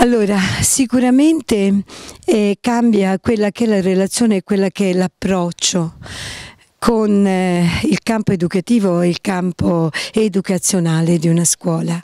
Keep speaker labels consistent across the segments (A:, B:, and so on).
A: Allora, sicuramente eh, cambia quella che è la relazione e quella che è l'approccio con eh, il campo educativo e il campo educazionale di una scuola.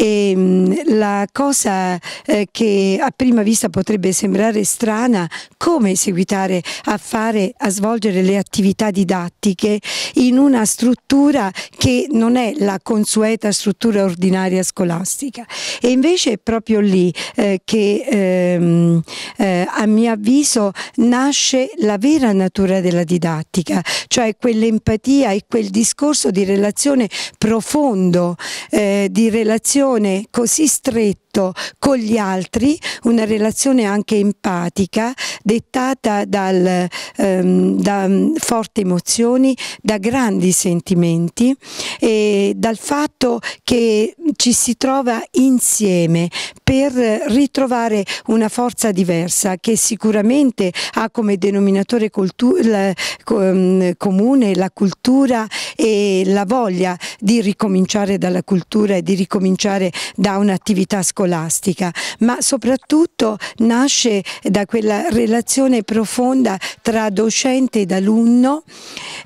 A: E ehm, la cosa eh, che a prima vista potrebbe sembrare strana, come seguitare a fare, a svolgere le attività didattiche in una struttura che non è la consueta struttura ordinaria scolastica. E invece è proprio lì eh, che ehm, eh, a mio avviso nasce la vera natura della didattica, cioè quell'empatia e quel discorso di relazione profondo, di relazione relazione così stretta con gli altri, una relazione anche empatica, dettata dal, ehm, da mm, forti emozioni, da grandi sentimenti e dal fatto che ci si trova insieme per ritrovare una forza diversa che sicuramente ha come denominatore mm, comune la cultura e la voglia di ricominciare dalla cultura e di ricominciare da un'attività scolastica, ma soprattutto nasce da quella relazione profonda tra docente ed alunno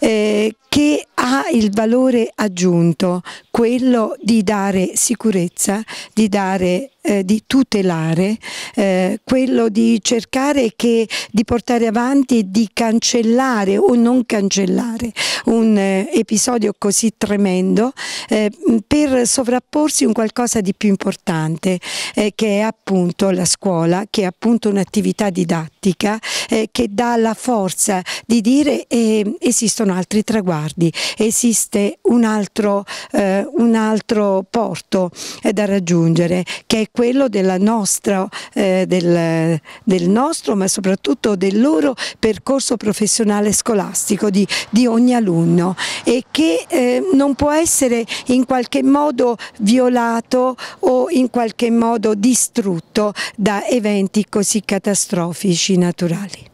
A: eh, che ha il valore aggiunto, quello di dare sicurezza, di dare eh, di tutelare, eh, quello di cercare che, di portare avanti, di cancellare o non cancellare un eh, episodio così tremendo eh, per sovrapporsi un qualcosa di più importante eh, che è appunto la scuola, che è appunto un'attività didattica eh, che dà la forza di dire esistono altri traguardi, esiste un altro, un altro porto da raggiungere che è quello nostra, eh, del, del, nostro, ma soprattutto del loro percorso professionale scolastico di, di ogni alunno e che eh, non può essere in qualche modo violato o in qualche modo distrutto da eventi così catastrofici naturali.